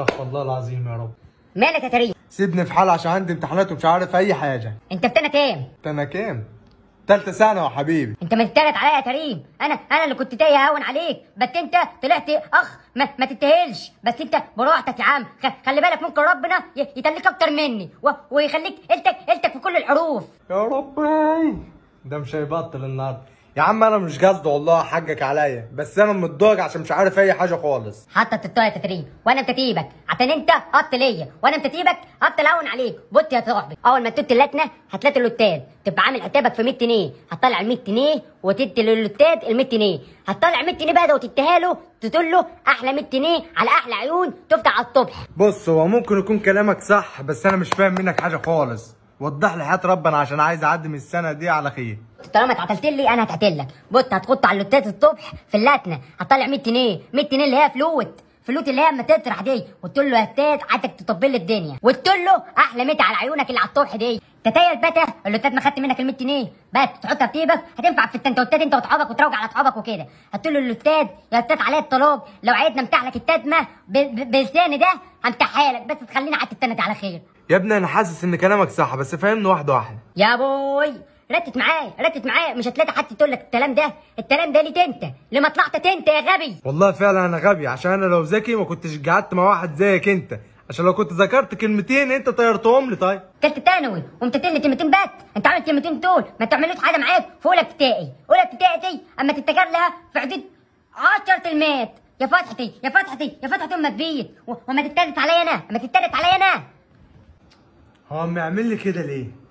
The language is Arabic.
استغفر الله العظيم يا رب مالك يا كريم سيبني في حال عشان عندي امتحانات ومش عارف اي حاجه انت في كام تانية كام تالتة سنة يا حبيبي انت ما تتريق عليا يا كريم انا انا اللي كنت تايه اهون عليك بس انت طلعت اخ ما, ما تتهلش بس انت براحتك يا عم خلي بالك ممكن ربنا يتليك اكتر مني و... ويخليك قلتك قلتك في كل الحروف يا ربي ده مش هيبطل النهارده يا عم انا مش قصدي والله حقك عليا بس انا متضايق عشان مش عارف اي حاجه خالص حتى بتتضايق يا تتريق وانا تتيبك عشان انت قط ليا وانا متتيبك قط لون عليك بط يا صاحبي اول ما تدي اللتنه هتلاقي اللوتات تبقى عامل حسابك في 100 جنيه هتطلع ال 100 جنيه وتدي للوتات ال 100 جنيه هتطلع 100 جنيه بقى ده وتديها له تقول له احلى 100 جنيه على احلى عيون تفتح على الصبح بص هو ممكن يكون كلامك صح بس انا مش فاهم منك حاجه خالص وضح لي حياه ربنا عشان عايز اعدي من السنه دي على خير طالما اتعتلت لي انا هتعتل لك بص هتخط على اللوتات الصبح في اللاتنه هتطلع 100 جنيه 100 جنيه اللي هي فلوت فلوت اللي هي اما تطرح دي قلت له يا استاذ عايزك تطبل الدنيا قلت له احلى ميت على عيونك اللي على الصبح دي تتخيل بتا اللوتات ما خدت منك ال 100 جنيه بس تحطها في جيبك هتنفع في التنتوتات انت واصحابك وتروج على اصحابك وكده هتقول له الاستاذ يا استاذ علي الطلاق لو عيدنا امتح لك التدمه بلساني ده انت حالك بس تخليني على التنت على خير يا ابني انا حاسس ان كلامك صح بس فهمني واحده واحده يا بوي رتت معايا رتت معايا مش هتلاقي حد تقول لك الكلام ده الكلام ده ليك انت لما طلعت انت يا غبي والله فعلا انا غبي عشان انا لو ذكي ما كنتش قعدت مع واحد زيك انت عشان لو كنت ذكرت كلمتين انت طيرتهم لي طيب كلت ثانوي قمت تقول كلمتين بات انت عامل كلمتين دول ما تعملوش حاجه معاك في اولى ابتدائي اولى ابتدائي دي اما تفتكر لها في حدود 10 كلمات يا فتحتي يا فتحتي يا فتحتي ام بيه وما تتريق عليا انا ما تتريق عليا انا هو عم يعمل لي كده ليه